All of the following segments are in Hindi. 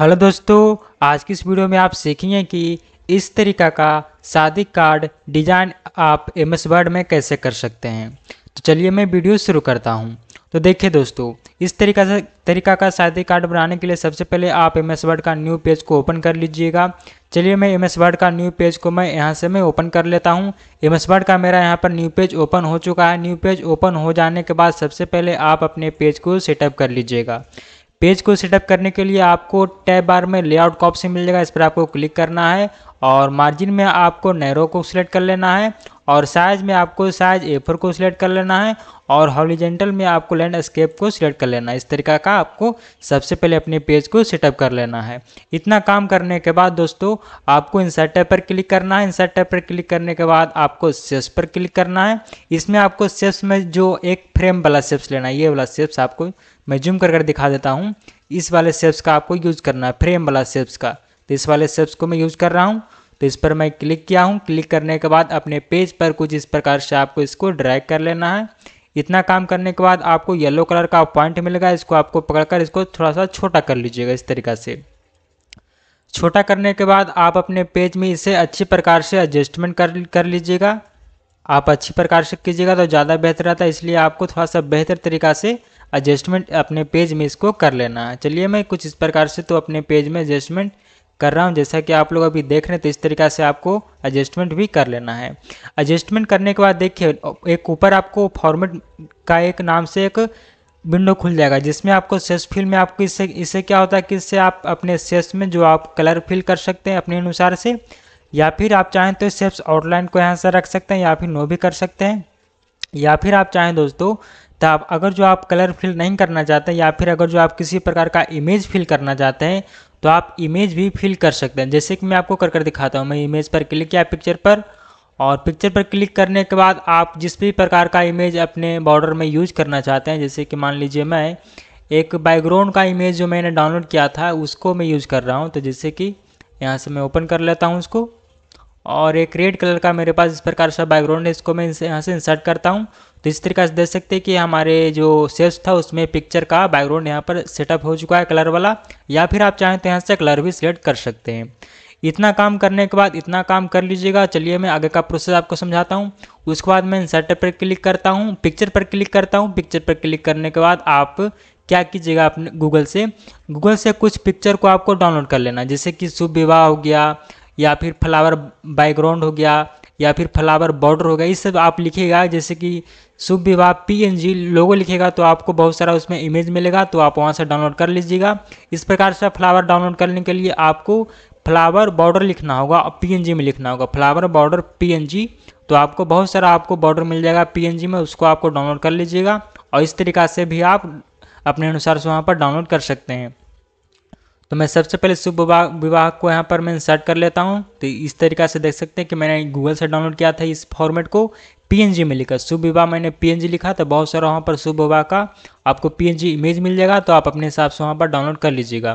हेलो दोस्तों आज की इस वीडियो में आप सीखेंगे कि इस तरीका का शादी कार्ड डिजाइन आप एम एस वर्ड में कैसे कर सकते हैं तो चलिए मैं वीडियो शुरू करता हूं तो देखिए दोस्तों इस तरीका से तरीका का शादी कार्ड बनाने के लिए सबसे पहले आप एम एस वर्ड का न्यू पेज को ओपन कर लीजिएगा चलिए मैं एम एस वर्ड का न्यू पेज को मैं यहाँ से मैं ओपन कर लेता हूँ एम एस वर्ड का मेरा यहाँ पर न्यू पेज ओपन हो चुका है न्यू पेज ओपन हो जाने के बाद सबसे पहले आप अपने पेज को सेटअप कर लीजिएगा पेज को सेटअप करने के लिए आपको टैब बार में लेआउट का ऑप्शन मिल जाएगा इस पर आपको क्लिक करना है और मार्जिन में आपको नैरो को सिलेक्ट कर लेना है और साइज़ में आपको साइज़ ए फोर को सिलेक्ट कर लेना है और हॉलीजेंटल में आपको लैंडस्केप को सिलेक्ट कर लेना है इस तरीका का आपको सबसे पहले अपने पेज को सेटअप कर लेना है इतना काम करने के बाद दोस्तों आपको इंसर्ट टैब पर क्लिक करना है इंसर्ट टैब पर क्लिक करने के बाद आपको सेप्स पर क्लिक करना है इसमें आपको सेप्स में जो एक फ्रेम वाला सेप्स लेना है ये वाला सेप्स आपको मैं जूम कर कर दिखा देता हूँ इस वाले सेप्स का आपको यूज़ करना है फ्रेम वाला सेप्स का तो इस वाले सेप्स को मैं यूज़ कर रहा हूँ तो इस पर मैं क्लिक किया हूँ क्लिक करने के बाद अपने पेज पर कुछ इस प्रकार से आपको इसको ड्रैग कर लेना है इतना काम करने के बाद आपको येलो कलर का पॉइंट मिलेगा इसको आपको पकड़कर इसको थोड़ा सा छोटा कर लीजिएगा इस तरीका से छोटा करने के बाद आप अपने पेज में इसे अच्छी प्रकार से एडजस्टमेंट कर कर लीजिएगा आप अच्छी प्रकार से कीजिएगा तो ज़्यादा बेहतर रहता है इसलिए आपको थोड़ा सा बेहतर तरीका से एडजस्टमेंट अपने पेज में इसको कर लेना है चलिए मैं कुछ इस प्रकार से तो अपने पेज में एडजस्टमेंट कर रहा हूँ जैसा कि आप लोग अभी देख रहे हैं तो इस तरीका से आपको एडजस्टमेंट भी कर लेना है एडजस्टमेंट करने के बाद देखिए एक ऊपर आपको फॉर्मेट का एक नाम से एक विंडो खुल जाएगा जिसमें आपको सेस फिल में आपको इससे इससे क्या होता है कि इससे आप अपने सेस में जो आप कलर फिल कर सकते हैं अपने अनुसार से या फिर आप चाहें तो सेप्स आउटलाइन को यहाँ से रख सकते हैं या फिर नो भी कर सकते हैं या फिर आप चाहें दोस्तों तो आप अगर जो आप कलर फिल नहीं करना चाहते हैं या फिर अगर जो आप किसी प्रकार का इमेज फिल करना चाहते हैं तो आप इमेज भी फिल कर सकते हैं जैसे कि मैं आपको कर कर दिखाता हूँ मैं इमेज पर क्लिक किया पिक्चर पर और पिक्चर पर क्लिक करने के बाद आप जिस भी प्रकार का इमेज अपने बॉर्डर में यूज करना चाहते हैं जैसे कि मान लीजिए मैं एक बैकग्राउंड का इमेज जो मैंने डाउनलोड किया था उसको मैं यूज कर रहा हूँ तो जैसे कि यहाँ से मैं ओपन कर लेता हूँ उसको और एक रेड कलर का मेरे पास इस प्रकार से बैकग्राउंड है इसको मैं यहाँ से इंसर्ट करता हूँ तो इस तरीके से देख सकते हैं कि हमारे जो सेल्स था उसमें पिक्चर का बैकग्राउंड यहाँ पर सेटअप हो चुका है कलर वाला या फिर आप चाहें तो यहाँ से कलर भी सिलेक्ट कर सकते हैं इतना काम करने के बाद इतना काम कर लीजिएगा चलिए मैं आगे का प्रोसेस आपको समझाता हूँ उसके बाद मैं इंसर्ट पर क्लिक करता हूँ पिक्चर पर क्लिक करता हूँ पिक्चर पर क्लिक करने के बाद आप क्या कीजिएगा आपने गूगल से गूगल से कुछ पिक्चर को आपको डाउनलोड कर लेना जैसे कि शुभ विवाह हो गया या फिर फ्लावर बैकग्राउंड हो गया या फिर फ्लावर बॉर्डर होगा ये सब आप लिखेगा जैसे कि शुभ विवाह पी लोगो लिखेगा तो आपको बहुत सारा उसमें इमेज मिलेगा तो आप वहाँ से डाउनलोड कर लीजिएगा इस प्रकार से फ्लावर डाउनलोड करने के लिए आपको फ्लावर बॉर्डर लिखना होगा पी में लिखना होगा फ्लावर बॉर्डर पी तो आपको बहुत सारा आपको बॉर्डर मिल जाएगा पी में उसको आपको डाउनलोड कर लीजिएगा और इस तरीका से भी आप अपने अनुसार से वहाँ पर डाउनलोड कर सकते हैं तो मैं सबसे पहले शुभ विवाह विवाह को यहाँ पर मैं इंसर्ट कर लेता हूँ तो इस तरीका से देख सकते हैं कि मैंने गूगल से डाउनलोड किया था इस फॉर्मेट को पी में लिखा शुभ विवाह मैंने पी लिखा तो बहुत सारा वहाँ पर शुभ विवाह का आपको पी इमेज मिल जाएगा तो आप अपने हिसाब से वहाँ पर डाउनलोड कर लीजिएगा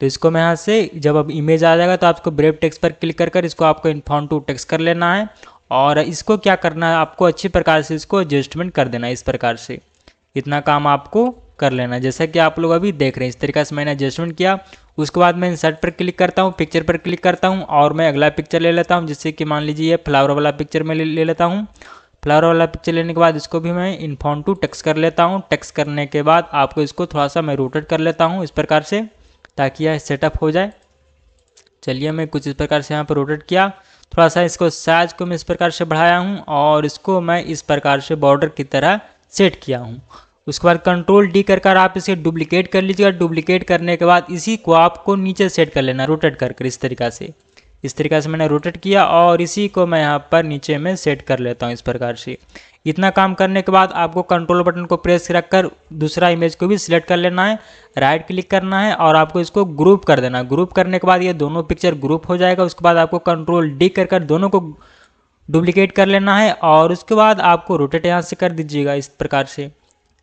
तो इसको मैं यहाँ से जब अब इमेज आ जाएगा तो आपको ब्रेव टेक्स्ट पर क्लिक कर कर इसको आपको इनफॉर्म टू टेक्स्ट कर लेना है और इसको क्या करना है आपको अच्छी प्रकार से इसको एडजस्टमेंट कर देना है इस प्रकार से इतना काम आपको कर लेना जैसा कि आप लोग अभी देख रहे हैं इस तरीके से मैंने एडजस्टमेंट किया उसके बाद मैं इंसर्ट पर क्लिक करता हूँ पिक्चर पर क्लिक करता हूँ और मैं अगला पिक्चर ले लेता हूँ जिससे कि मान लीजिए फ्लावर वाला पिक्चर में ले, ले लेता हूँ फ्लावर वाला पिक्चर लेने के बाद इसको भी मैं इनफॉर्म टू टेक्स कर लेता हूँ टेक्स करने के बाद आपको इसको थोड़ा सा मैं रोटेट कर लेता हूँ इस प्रकार से ताकि यह सेटअप हो जाए चलिए मैं कुछ इस प्रकार से यहाँ पर रोटेट किया थोड़ा सा इसको साइज को मैं इस प्रकार से बढ़ाया हूँ और इसको मैं इस प्रकार से बॉर्डर की तरह सेट किया हूँ उसके बाद कंट्रोल डी कर कर आप इसे डुप्लीकेट कर लीजिएगा डुप्लीकेट करने के बाद इसी को आपको नीचे सेट कर लेना रोटेट कर कर इस तरीका से इस तरीका से मैंने रोटेट किया और इसी को मैं यहाँ पर नीचे में सेट कर लेता हूँ इस प्रकार से इतना काम करने के बाद आपको कंट्रोल बटन को प्रेस रख कर दूसरा इमेज को भी सिलेक्ट कर लेना है राइट क्लिक करना है और आपको इसको ग्रुप कर देना ग्रुप करने के बाद ये दोनों पिक्चर ग्रुप हो जाएगा उसके बाद आपको कंट्रोल डी कर कर दोनों को डुप्लीकेट कर लेना है और उसके बाद आपको रोटेट यहाँ से कर दीजिएगा इस प्रकार से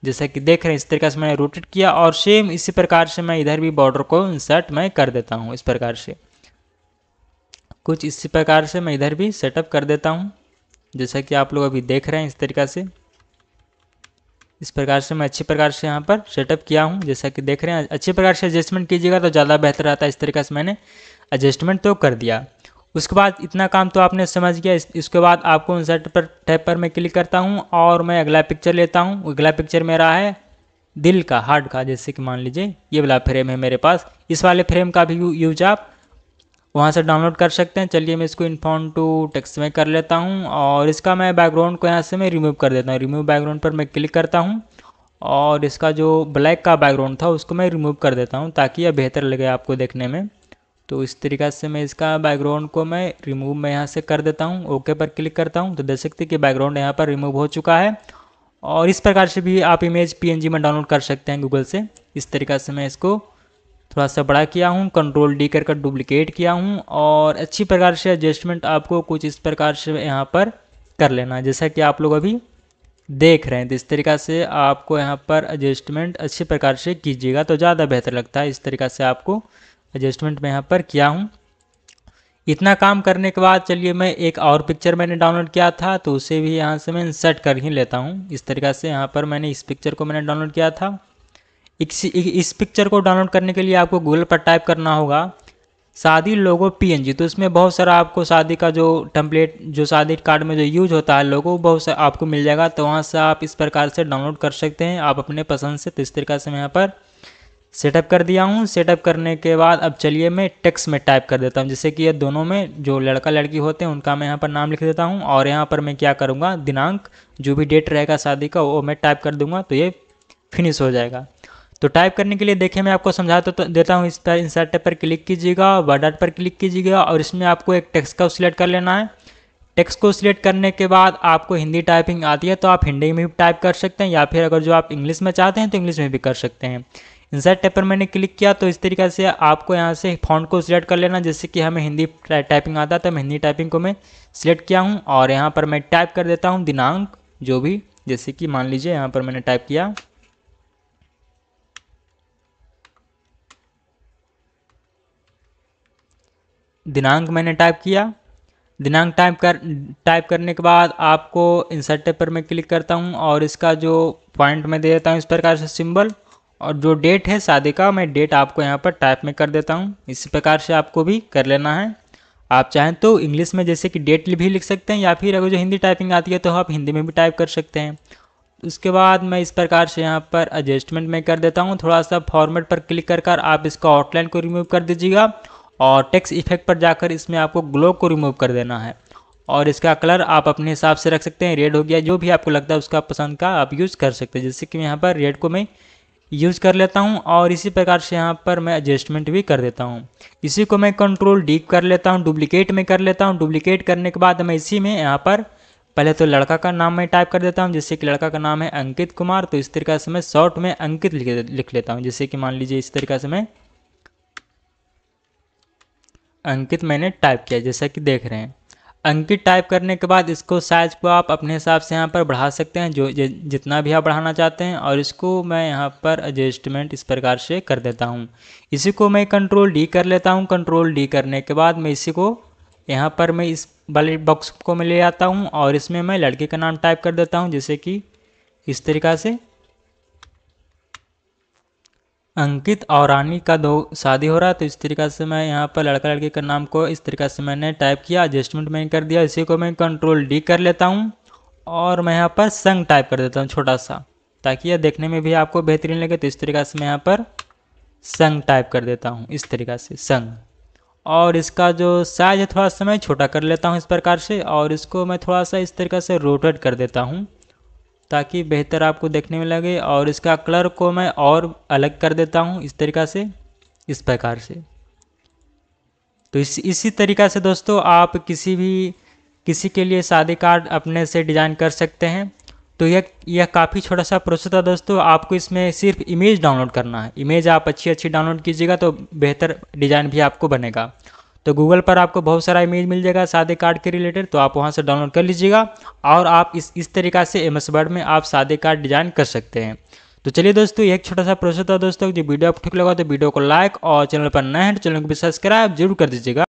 जैसा कि देख रहे हैं इस तरीके से मैंने रोटेट किया और सेम इसी प्रकार से मैं इधर भी बॉर्डर को इंसर्ट मैं कर देता हूँ इस प्रकार से कुछ इसी प्रकार से मैं इधर भी सेटअप कर देता हूँ जैसा कि आप लोग अभी देख रहे हैं इस तरीका से इस प्रकार से मैं अच्छी प्रकार से यहाँ पर सेटअप किया हूँ जैसा कि देख रहे हैं अच्छी प्रकार से एडजस्टमेंट कीजिएगा तो ज़्यादा बेहतर रहता है इस तरीके से मैंने एडजस्टमेंट तो कर दिया उसके बाद इतना काम तो आपने समझ गया इसके बाद आपको इंसर्ट पर टैप पर मैं क्लिक करता हूँ और मैं अगला पिक्चर लेता हूँ अगला पिक्चर मेरा है दिल का हार्ट का जैसे कि मान लीजिए ये वाला फ्रेम है मेरे पास इस वाले फ्रेम का भी यूज आप वहाँ से डाउनलोड कर सकते हैं चलिए मैं इसको इनफॉर्म टू टेक्स्ट में कर लेता हूँ और इसका मैं बैकग्राउंड को यहाँ से मैं रिमूव कर देता हूँ रिमूव बैकग्राउंड पर मैं क्लिक करता हूँ और इसका जो ब्लैक का बैकग्राउंड था उसको मैं रिमूव कर देता हूँ ताकि यह बेहतर लगे आपको देखने में तो इस तरीक़ा से मैं इसका बैकग्राउंड को मैं रिमूव मैं यहाँ से कर देता हूँ ओके पर क्लिक करता हूँ तो देख सकते हैं कि बैकग्राउंड यहाँ पर रिमूव हो चुका है और इस प्रकार से भी आप इमेज पीएनजी में डाउनलोड कर सकते हैं गूगल से इस तरीक़ा से मैं इसको थोड़ा सा बड़ा किया हूँ कंट्रोल डी कर कर डुप्लिकेट किया हूँ और अच्छी प्रकार से एडजस्टमेंट आपको कुछ इस प्रकार से यहाँ पर कर लेना जैसा कि आप लोग अभी देख रहे हैं तो इस तरीका से आपको यहाँ पर एडजस्टमेंट अच्छी प्रकार से कीजिएगा तो ज़्यादा बेहतर लगता है इस तरीका से आपको एडजस्टमेंट मैं यहाँ पर किया हूँ इतना काम करने के बाद चलिए मैं एक और पिक्चर मैंने डाउनलोड किया था तो उसे भी यहाँ से मैं इंसर्ट कर ही लेता हूँ इस तरीके से यहाँ पर मैंने इस पिक्चर को मैंने डाउनलोड किया था इस इस पिक्चर को डाउनलोड करने के लिए आपको गूगल पर टाइप करना होगा शादी लोगो पीएनजी तो इसमें बहुत सारा आपको शादी का जो टम्पलेट जो शादी कार्ड में जो यूज होता है लोगो बहुत सा आपको मिल जाएगा तो वहाँ से आप इस प्रकार से डाउनलोड कर सकते हैं आप अपने पसंद से तो इस तरीके से मैं यहाँ पर सेटअप कर दिया हूँ सेटअप करने के बाद अब चलिए मैं टेक्स्ट में टाइप कर देता हूँ जैसे कि ये दोनों में जो लड़का लड़की होते हैं उनका मैं यहाँ पर नाम लिख देता हूँ और यहाँ पर मैं क्या करूँगा दिनांक जो भी डेट रहेगा शादी का वो मैं टाइप कर दूँगा तो ये फिनिश हो जाएगा तो टाइप करने के लिए देखिए मैं आपको समझा तो, तो देता हूँ इस पर इंसर्ट पर क्लिक कीजिएगा वर्डर पर क्लिक कीजिएगा और इसमें आपको एक टेक्स्ट का सिलेक्ट कर लेना है टेक्स्ट को सिलेक्ट करने के बाद आपको हिंदी टाइपिंग आती है तो आप हिंदी में भी टाइप कर सकते हैं या फिर अगर जो आप इंग्लिश में चाहते हैं तो इंग्लिश में भी कर सकते हैं इंसर्ट टैप पर मैंने क्लिक किया तो इस तरीके से आपको यहाँ से फॉन्ट को सिलेक्ट कर लेना जैसे कि हमें हिंदी टाइपिंग आता तो मैं हिंदी टाइपिंग को मैं सिलेक्ट किया हूँ और यहाँ पर मैं टाइप कर देता हूँ दिनांक जो भी जैसे कि मान लीजिए यहाँ पर मैंने टाइप किया दिनांक मैंने टाइप किया दिनांक टाइप कर टाइप करने के बाद आपको इंसर्ट टेपर पर मैं क्लिक करता हूँ और इसका जो पॉइंट मैं दे देता हूँ इस प्रकार से सिंबल और जो डेट है शादी का मैं डेट आपको यहाँ पर टाइप में कर देता हूँ इसी प्रकार से आपको भी कर लेना है आप चाहें तो इंग्लिश में जैसे कि डेट भी लिख सकते हैं या फिर अगर जो हिंदी टाइपिंग आती है तो आप हिंदी में भी टाइप कर सकते हैं उसके बाद मैं इस प्रकार से यहाँ पर एडजस्टमेंट में कर देता हूँ थोड़ा सा फॉर्मेट पर क्लिक कर कर आप इसका आउटलाइन को रिमूव कर दीजिएगा और टेक्स इफेक्ट पर जाकर इसमें आपको ग्लो को रिमूव कर देना है और इसका कलर आप अपने हिसाब से रख सकते हैं रेड हो गया जो भी आपको लगता है उसका पसंद का आप यूज़ कर सकते हैं जैसे कि यहाँ पर रेड को मैं यूज कर लेता हूँ और इसी प्रकार से यहाँ पर मैं एडजस्टमेंट भी कर देता हूँ इसी को मैं कंट्रोल डी कर लेता हूँ डुप्लीकेट में कर लेता हूँ डुप्लीकेट करने के बाद मैं इसी में यहाँ पर पहले तो लड़का का नाम मैं टाइप कर देता हूँ जैसे कि लड़का का नाम है अंकित कुमार तो इस तरीके से मैं शॉर्ट में अंकित लिख लेता हूँ जैसे कि मान लीजिए इस तरीके से मैं अंकित मैंने टाइप किया जैसा कि देख रहे हैं अंकित टाइप करने के बाद इसको साइज़ को आप अपने हिसाब से यहाँ पर बढ़ा सकते हैं जो जितना भी आप बढ़ाना चाहते हैं और इसको मैं यहाँ पर एडजस्टमेंट इस प्रकार से कर देता हूँ इसी को मैं कंट्रोल डी कर लेता हूँ कंट्रोल डी करने के बाद मैं इसी को यहाँ पर मैं इस वाले बॉक्स को मैं ले आता हूँ और इसमें मैं लड़के का नाम टाइप कर देता हूँ जैसे कि इस तरीका से अंकित और रानी का दो शादी हो रहा है तो इस तरीका से मैं यहाँ पर लड़का लड़की का नाम को इस तरीका से मैंने टाइप किया एडजस्टमेंट मैंने कर दिया इसी को मैं कंट्रोल डी कर लेता हूँ और मैं यहाँ पर संग टाइप कर देता हूँ छोटा सा ताकि यह देखने में भी आपको बेहतरीन लगे तो इस तरीका से मैं यहाँ पर संग टाइप कर देता हूँ इस तरीका से संग और इसका जो साइज है थोड़ा सा मैं छोटा कर लेता हूँ इस प्रकार से और इसको मैं थोड़ा सा इस तरीका से रोटेट कर देता हूँ ताकि बेहतर आपको देखने में लगे और इसका कलर को मैं और अलग कर देता हूँ इस तरीका से इस प्रकार से तो इस इसी तरीका से दोस्तों आप किसी भी किसी के लिए शादी कार्ड अपने से डिज़ाइन कर सकते हैं तो यह यह काफ़ी छोटा सा प्रोसेस था दोस्तों आपको इसमें सिर्फ इमेज डाउनलोड करना है इमेज आप अच्छी अच्छी डाउनलोड कीजिएगा तो बेहतर डिज़ाइन भी आपको बनेगा तो गूगल पर आपको बहुत सारा इमेज मिल जाएगा सादे कार्ड के रिलेटेड तो आप वहाँ से डाउनलोड कर लीजिएगा और आप इस इस तरीका से एम एस वर्ड में आप सादे कार्ड डिजाइन कर सकते हैं तो चलिए दोस्तों एक छोटा सा प्रोसेस था दोस्तों जो वीडियो आप ठीक लगा तो वीडियो को लाइक और चैनल पर नए हैं तो चैनल को भी सब्सक्राइब जरूर कर दीजिएगा